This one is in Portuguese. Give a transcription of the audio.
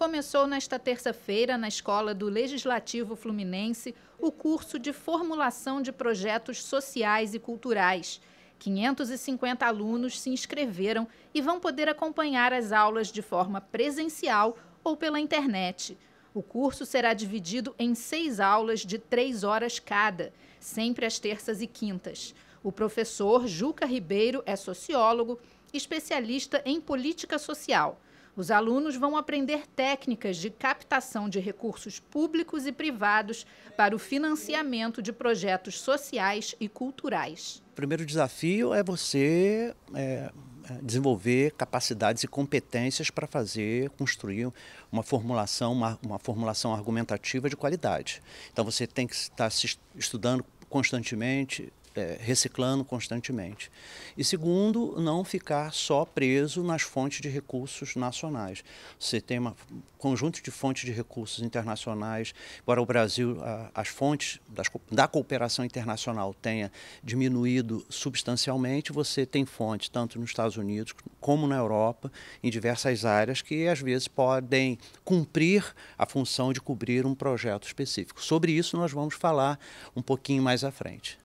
começou nesta terça-feira, na Escola do Legislativo Fluminense, o curso de formulação de projetos sociais e culturais. 550 alunos se inscreveram e vão poder acompanhar as aulas de forma presencial ou pela internet. O curso será dividido em seis aulas de três horas cada, sempre às terças e quintas. O professor Juca Ribeiro é sociólogo, especialista em política social. Os alunos vão aprender técnicas de captação de recursos públicos e privados para o financiamento de projetos sociais e culturais. O primeiro desafio é você é, é desenvolver capacidades e competências para fazer, construir uma formulação, uma, uma formulação argumentativa de qualidade. Então você tem que estar se estudando constantemente, é, reciclando constantemente. E segundo, não ficar só preso nas fontes de recursos nacionais. Você tem um conjunto de fontes de recursos internacionais, embora o Brasil, a, as fontes das, da cooperação internacional tenha diminuído substancialmente, você tem fontes tanto nos Estados Unidos como na Europa, em diversas áreas, que às vezes podem cumprir a função de cobrir um projeto específico. Sobre isso, nós vamos falar um pouquinho mais à frente.